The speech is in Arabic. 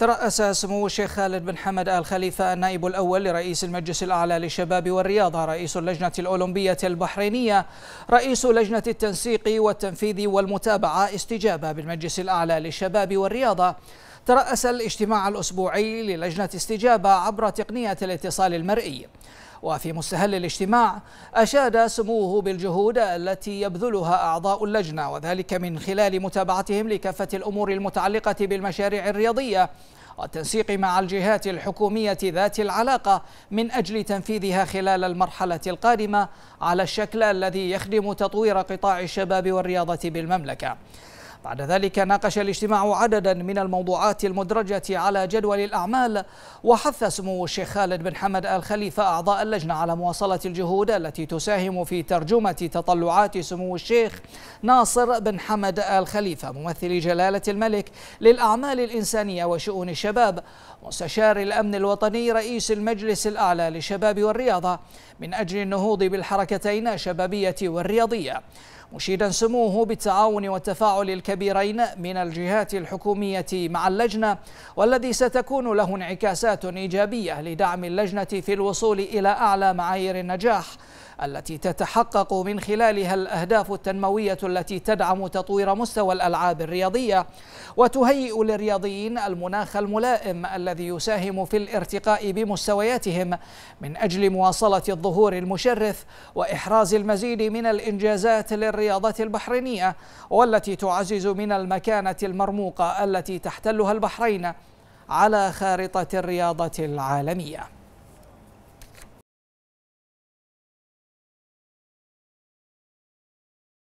ترأس سمو الشيخ خالد بن حمد آل خليفة النائب الأول لرئيس المجلس الأعلى للشباب والرياضة رئيس اللجنة الأولمبية البحرينية رئيس لجنة التنسيق والتنفيذ والمتابعة استجابة بالمجلس الأعلى للشباب والرياضة ترأس الاجتماع الأسبوعي للجنة استجابة عبر تقنية الاتصال المرئي وفي مستهل الاجتماع أشاد سموه بالجهود التي يبذلها أعضاء اللجنة وذلك من خلال متابعتهم لكافة الأمور المتعلقة بالمشاريع الرياضية والتنسيق مع الجهات الحكومية ذات العلاقة من أجل تنفيذها خلال المرحلة القادمة على الشكل الذي يخدم تطوير قطاع الشباب والرياضة بالمملكة بعد ذلك ناقش الاجتماع عددا من الموضوعات المدرجة على جدول الأعمال وحث سمو الشيخ خالد بن حمد آل خليفة أعضاء اللجنة على مواصلة الجهود التي تساهم في ترجمة تطلعات سمو الشيخ ناصر بن حمد آل خليفة ممثل جلالة الملك للأعمال الإنسانية وشؤون الشباب مستشار الأمن الوطني رئيس المجلس الأعلى للشباب والرياضة من أجل النهوض بالحركتين الشبابية والرياضية مشيدا سموه بالتعاون والتفاعل الكبير كبيرين من الجهات الحكومية مع اللجنة والذي ستكون له انعكاسات إيجابية لدعم اللجنة في الوصول إلى أعلى معايير النجاح التي تتحقق من خلالها الأهداف التنموية التي تدعم تطوير مستوى الألعاب الرياضية وتهيئ للرياضيين المناخ الملائم الذي يساهم في الارتقاء بمستوياتهم من أجل مواصلة الظهور المشرف وإحراز المزيد من الإنجازات للرياضة البحرينية والتي تعزز من المكانة المرموقة التي تحتلها البحرين على خارطة الرياضة العالمية